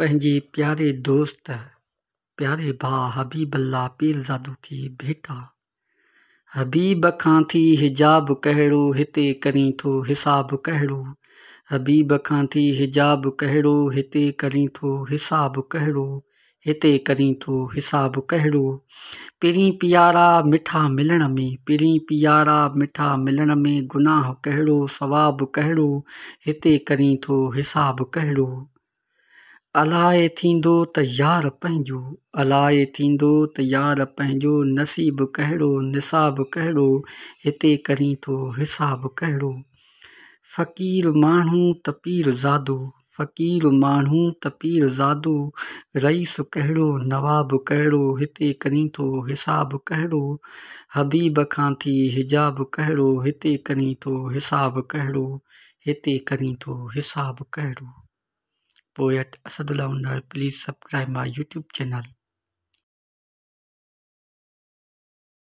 प्यारे दोस्त प्यारे भा हबीबल्ला अला पीरज़ादू खे भेटा हबीब खां थी हिजाब कहिड़ो हिते करी थो हिसाबु कहिड़ो हबीब खां थी हिजाब कहिड़ो हिते करी तो हिसाब कहिड़ो हिते करी तो हिसाब कहिड़ो पिरी पीआरा मिठा मिलण में पिरी पीआरा मिठा मिलण में गुनाह कहिड़ो सवाबु कहिड़ो हिते करी थो हिसाबु कहिड़ो अलाए थींदो त यार पंहिंजो अलाए थींदो त यार पंहिंजो नसीब कहिड़ो निसाब कहिड़ो हिते करी थो हिसाब कहिड़ो फ़क़ीर माण्हू त पीर ज़ादो फ़क़ीर माण्हू त पीर ज़ादो रईस कहिड़ो नवाब कहिड़ो हिते करी थो हिसाब कहिड़ो हबीब खां थी हिजाब कहिड़ो हिते करी थो हिसाब कहिड़ो हिते करी थो हिसाब कहिड़ो poet Asadullah Munnar. Please subscribe my YouTube channel.